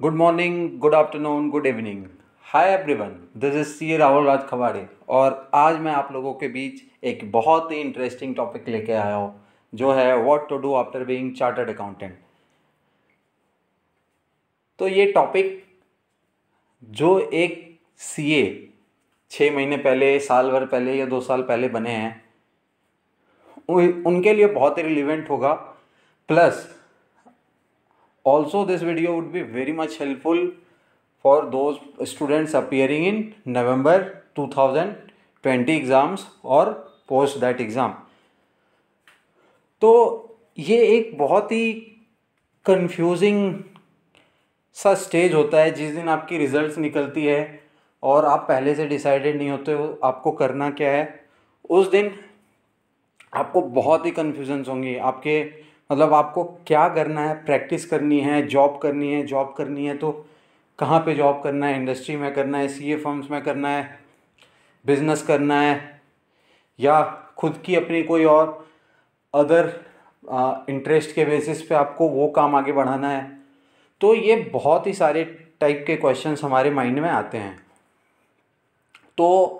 good morning good afternoon good evening hi everyone this is C Rahul Raj Khawade और आज मैं आप लोगों के बीच एक बहुत ही इंटरेस्टिंग टॉपिक लेके आया हूँ जो है what to do after being chartered accountant तो ये टॉपिक जो एक सी ए छः महीने पहले साल भर पहले या दो साल पहले बने हैं उनके लिए बहुत ही रिलीवेंट होगा plus also this video would be very much helpful for those students appearing in November 2020 exams और post that exam तो ये एक बहुत ही confusing सा स्टेज होता है जिस दिन आपकी रिजल्ट्स निकलती है और आप पहले से डिसाइडेड नहीं होते हो आपको करना क्या है उस दिन आपको बहुत ही कन्फ्यूजन्स होंगी आपके मतलब आपको क्या करना है प्रैक्टिस करनी है जॉब करनी है जॉब करनी है तो कहाँ पे जॉब करना है इंडस्ट्री में करना है सी ए फर्म्स में करना है बिज़नेस करना है या खुद की अपनी कोई और अदर इंटरेस्ट के बेसिस पे आपको वो काम आगे बढ़ाना है तो ये बहुत ही सारे टाइप के क्वेश्चन हमारे माइंड में आते हैं तो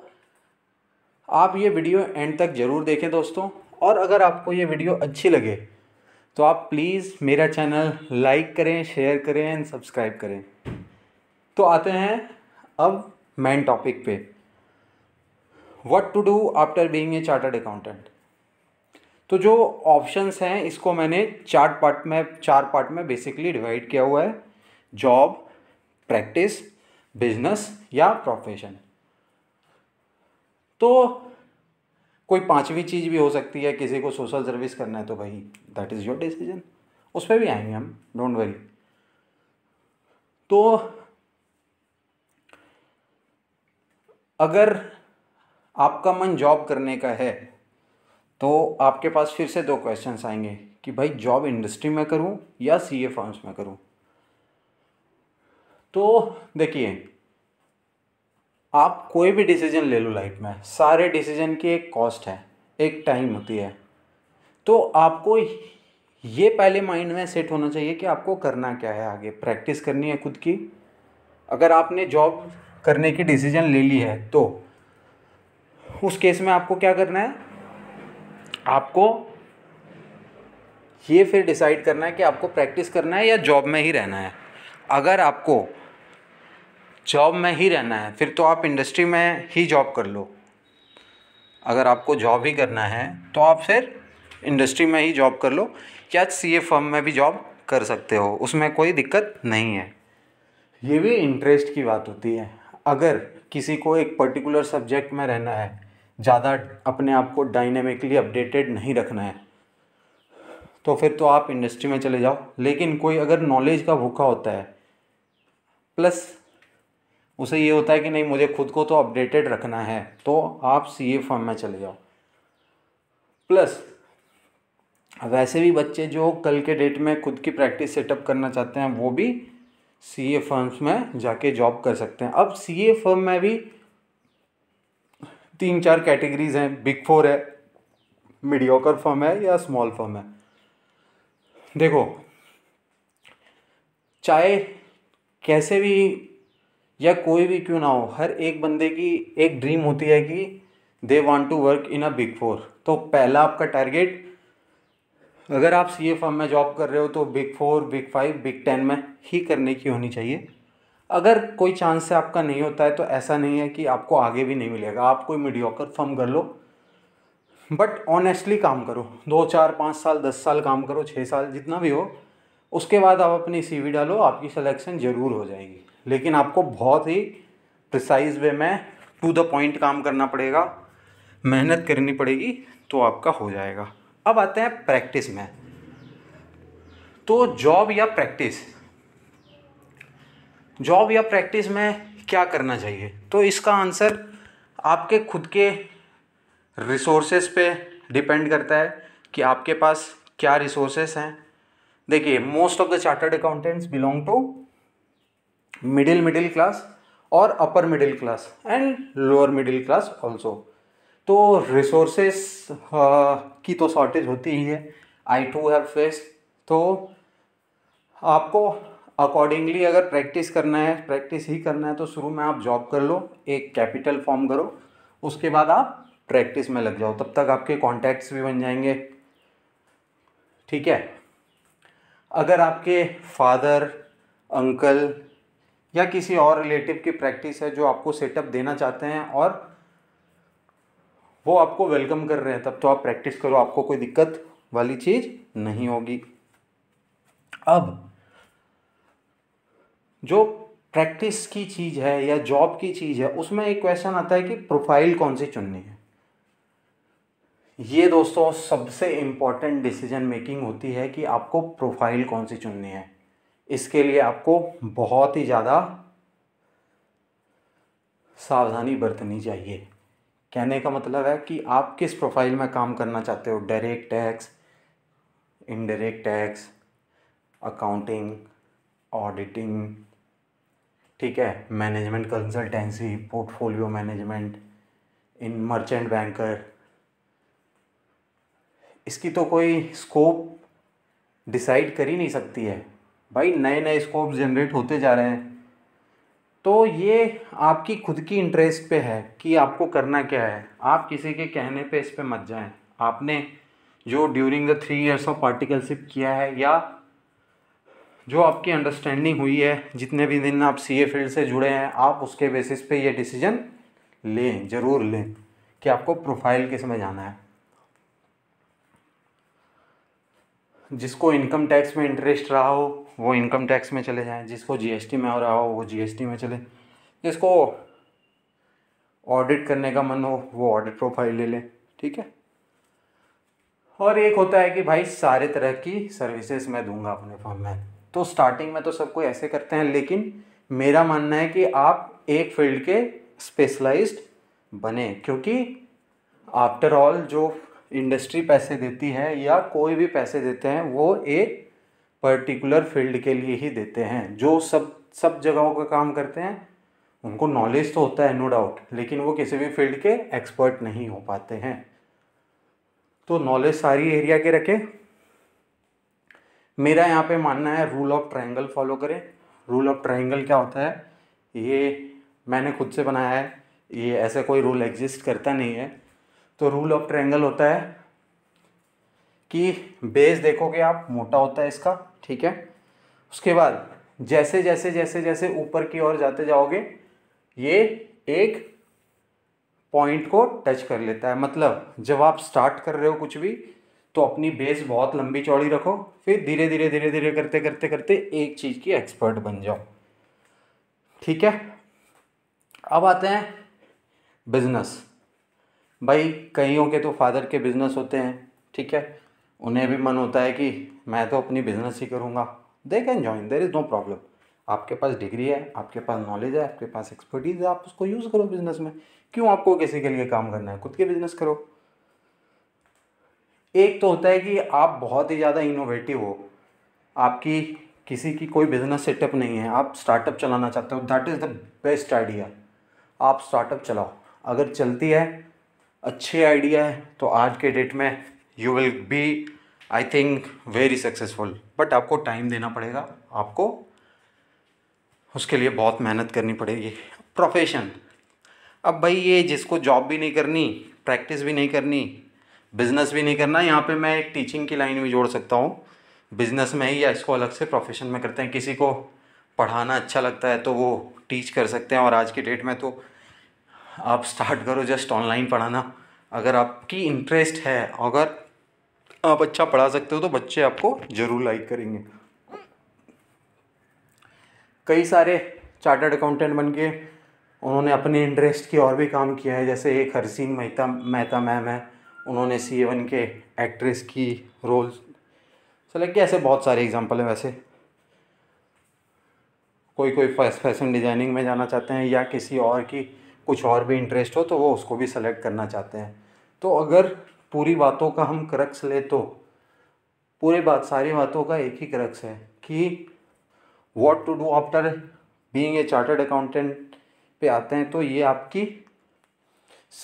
आप ये वीडियो एंड तक ज़रूर देखें दोस्तों और अगर आपको ये वीडियो अच्छी लगे तो आप प्लीज़ मेरा चैनल लाइक करें शेयर करें एंड सब्सक्राइब करें तो आते हैं अब मेन टॉपिक पे what to do after being a chartered accountant तो जो ऑप्शंस हैं इसको मैंने चार पार्ट में चार पार्ट में बेसिकली डिवाइड किया हुआ है जॉब प्रैक्टिस बिजनेस या प्रोफेशन तो कोई पांचवी चीज़ भी हो सकती है किसी को सोशल सर्विस करना है तो भाई दैट इज़ योर डिसीजन उस पर भी आएंगे हम डोंट वरी तो अगर आपका मन जॉब करने का है तो आपके पास फिर से दो क्वेश्चन आएंगे कि भाई जॉब इंडस्ट्री में करूं या सीए फॉर्म्स में करूं तो देखिए आप कोई भी डिसीजन ले लो लाइफ में सारे डिसीजन की एक कॉस्ट है एक टाइम होती है तो आपको ये पहले माइंड में सेट होना चाहिए कि आपको करना क्या है आगे प्रैक्टिस करनी है खुद की अगर आपने जॉब करने की डिसीजन ले ली है तो उस केस में आपको क्या करना है आपको ये फिर डिसाइड करना है कि आपको प्रैक्टिस करना है या जॉब में ही रहना है अगर आपको जॉब में ही रहना है फिर तो आप इंडस्ट्री में ही जॉब कर लो अगर आपको जॉब ही करना है तो आप फिर इंडस्ट्री में ही जॉब कर लो या सी ए फर्म में भी जॉब कर सकते हो उसमें कोई दिक्कत नहीं है ये भी इंटरेस्ट की बात होती है अगर किसी को एक पर्टिकुलर सब्जेक्ट में रहना है ज़्यादा अपने आप को डायनेमिकली अपडेटेड नहीं रखना है तो फिर तो आप इंडस्ट्री में चले जाओ लेकिन कोई अगर नॉलेज का भूखा होता है प्लस उसे ये होता है कि नहीं मुझे खुद को तो अपडेटेड रखना है तो आप सी ए फॉर्म में चले जाओ प्लस वैसे भी बच्चे जो कल के डेट में खुद की प्रैक्टिस सेटअप करना चाहते हैं वो भी सी ए फर्म्स में जाके जॉब कर सकते हैं अब सी ए फर्म में भी तीन चार कैटेगरीज हैं बिग फोर है मीडियोकर फर्म है या स्मॉल फर्म है देखो चाहे कैसे भी या कोई भी क्यों ना हो हर एक बंदे की एक ड्रीम होती है कि they want to work in a big four तो पहला आपका टारगेट अगर आप सी ए फॉर्म में जॉब कर रहे हो तो big four big five big ten में ही करने की होनी चाहिए अगर कोई चांस से आपका नहीं होता है तो ऐसा नहीं है कि आपको आगे भी नहीं मिलेगा आप कोई मीडियोकर फर्म कर लो बट ऑनेस्टली काम करो दो चार पाँच साल दस साल काम करो छः साल जितना भी हो उसके बाद आप अपनी सी डालो आपकी सिलेक्शन ज़रूर हो जाएगी लेकिन आपको बहुत ही प्रिसाइज वे में टू द पॉइंट काम करना पड़ेगा मेहनत करनी पड़ेगी तो आपका हो जाएगा अब आते हैं प्रैक्टिस में तो जॉब या प्रैक्टिस जॉब या प्रैक्टिस में क्या करना चाहिए तो इसका आंसर आपके खुद के रिसोर्सेस पे डिपेंड करता है कि आपके पास क्या रिसोर्सेस हैं देखिए most of the chartered accountants belong to middle middle class और upper middle class and lower middle class also तो रिसोर्सेस हाँ, की तो शॉर्टेज होती ही है आई टू हैव फेस तो आपको अकॉर्डिंगली अगर प्रैक्टिस करना है प्रैक्टिस ही करना है तो शुरू में आप जॉब कर लो एक कैपिटल फॉर्म करो उसके बाद आप प्रैक्टिस में लग जाओ तब तक आपके कॉन्टैक्ट्स भी बन जाएंगे ठीक है अगर आपके फादर अंकल या किसी और रिलेटिव की प्रैक्टिस है जो आपको सेटअप देना चाहते हैं और वो आपको वेलकम कर रहे हैं तब तो आप प्रैक्टिस करो आपको कोई दिक्कत वाली चीज़ नहीं होगी अब जो प्रैक्टिस की चीज़ है या जॉब की चीज़ है उसमें एक क्वेश्चन आता है कि प्रोफाइल कौन सी चुननी है ये दोस्तों सबसे इंपॉर्टेंट डिसीजन मेकिंग होती है कि आपको प्रोफाइल कौन सी चुननी है इसके लिए आपको बहुत ही ज़्यादा सावधानी बरतनी चाहिए कहने का मतलब है कि आप किस प्रोफाइल में काम करना चाहते हो direct tax indirect tax accounting auditing ठीक है management consultancy portfolio management in merchant banker इसकी तो कोई स्कोप डिसाइड कर ही नहीं सकती है भाई नए नए स्कोप जनरेट होते जा रहे हैं तो ये आपकी खुद की इंटरेस्ट पे है कि आपको करना क्या है आप किसी के कहने पे इस पर मत जाएं आपने जो during the three years of articleship किया है या जो आपकी अंडरस्टैंडिंग हुई है जितने भी दिन आप सी ए फील्ड से जुड़े हैं आप उसके बेसिस पे ये डिसीजन लें ज़रूर लें कि आपको प्रोफाइल किस में जाना है जिसको इनकम टैक्स में इंटरेस्ट रहा हो वो इनकम टैक्स में चले जाएँ जिसको जीएसटी में हो रहा हो वो जीएसटी में चले जिसको ऑडिट करने का मन हो वो ऑडिट प्रोफाइल ले लें ठीक है और एक होता है कि भाई सारे तरह की सर्विसेज मैं दूंगा अपने फॉर्म में तो स्टार्टिंग में तो सब कोई ऐसे करते हैं लेकिन मेरा मानना है कि आप एक फील्ड के स्पेशलाइज्ड बने क्योंकि आफ्टर ऑल जो इंडस्ट्री पैसे देती है या कोई भी पैसे देते हैं वो एक पर्टिकुलर फील्ड के लिए ही देते हैं जो सब सब जगहों का काम करते हैं उनको नॉलेज तो होता है नो डाउट लेकिन वो किसी भी फील्ड के एक्सपर्ट नहीं हो पाते हैं तो नॉलेज सारी एरिया के रखें मेरा यहाँ पे मानना है रूल ऑफ ट्रायंगल फॉलो करें रूल ऑफ ट्रायंगल क्या होता है ये मैंने खुद से बनाया है ये ऐसा कोई रूल एग्जिस्ट करता नहीं है तो रूल ऑफ ट्रायंगल होता है कि बेस देखोगे आप मोटा होता है इसका ठीक है उसके बाद जैसे जैसे जैसे जैसे ऊपर की ओर जाते जाओगे ये एक पॉइंट को टच कर लेता है मतलब जब आप स्टार्ट कर रहे हो कुछ भी तो अपनी बेस बहुत लंबी चौड़ी रखो फिर धीरे धीरे धीरे धीरे करते करते करते एक चीज़ की एक्सपर्ट बन जाओ ठीक है अब आते हैं बिजनेस भाई कईयों के तो फादर के बिजनेस होते हैं ठीक है उन्हें भी मन होता है कि मैं तो अपनी बिज़नेस ही करूँगा they can join there is no problem आपके पास डिग्री है आपके पास नॉलेज है आपके पास एक्सपर्टीज़ है आप उसको यूज़ करो बिज़नेस में क्यों आपको किसी के लिए काम करना है खुद के बिज़नेस करो एक तो होता है कि आप बहुत ही ज़्यादा इनोवेटिव हो आपकी किसी की कोई बिज़नेस सेटअप नहीं है आप स्टार्टअप चलाना चाहते हो that is the best idea आप स्टार्टअप चलाओ अगर चलती है अच्छी आइडिया है तो आज के डेट में you will be I think very successful but आपको टाइम देना पड़ेगा आपको उसके लिए बहुत मेहनत करनी पड़ेगी प्रोफेशन अब भाई ये जिसको जॉब भी नहीं करनी प्रैक्टिस भी नहीं करनी बिज़नेस भी नहीं करना यहाँ पे मैं एक टीचिंग की लाइन भी जोड़ सकता हूँ बिज़नेस में ही या इसको अलग से प्रोफेशन में करते हैं किसी को पढ़ाना अच्छा लगता है तो वो टीच कर सकते हैं और आज की डेट में तो आप स्टार्ट करो जस्ट ऑनलाइन पढ़ाना अगर आपकी इंटरेस्ट है अगर आप अच्छा पढ़ा सकते हो तो बच्चे आपको ज़रूर लाइक करेंगे कई सारे चार्टर्ड अकाउंटेंट बन के उन्होंने अपने इंटरेस्ट की और भी काम किया है जैसे एक हरसीन मेहता मेहता मैम है उन्होंने सी ए वन के एक्ट्रेस की रोल सेलेक्ट किया ऐसे बहुत सारे एग्जाम्पल हैं वैसे कोई कोई फैशन डिज़ाइनिंग में जाना चाहते हैं या किसी और की कुछ और भी इंटरेस्ट हो तो वो उसको भी सेलेक्ट करना चाहते हैं तो अगर पूरी बातों का हम क्रक्स ले तो पूरे बात सारी बातों का एक ही क्रक्स है कि what to do after being a chartered accountant पे आते हैं तो ये आपकी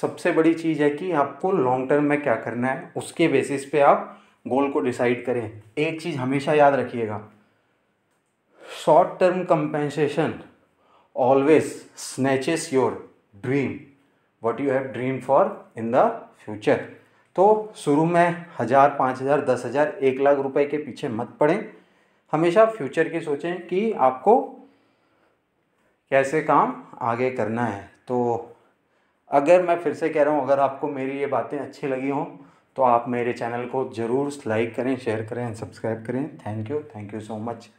सबसे बड़ी चीज़ है कि आपको लॉन्ग टर्म में क्या करना है उसके बेसिस पे आप गोल को डिसाइड करें एक चीज़ हमेशा याद रखिएगा short term compensation always snatches your dream what you have dream for in the future तो शुरू में हज़ार पाँच हज़ार दस हज़ार एक लाख रुपए के पीछे मत पड़ें हमेशा फ्यूचर की सोचें कि आपको कैसे काम आगे करना है तो अगर मैं फिर से कह रहा हूँ अगर आपको मेरी ये बातें अच्छी लगी हों तो आप मेरे चैनल को ज़रूर लाइक करें शेयर करें सब्सक्राइब करें thank you thank you so much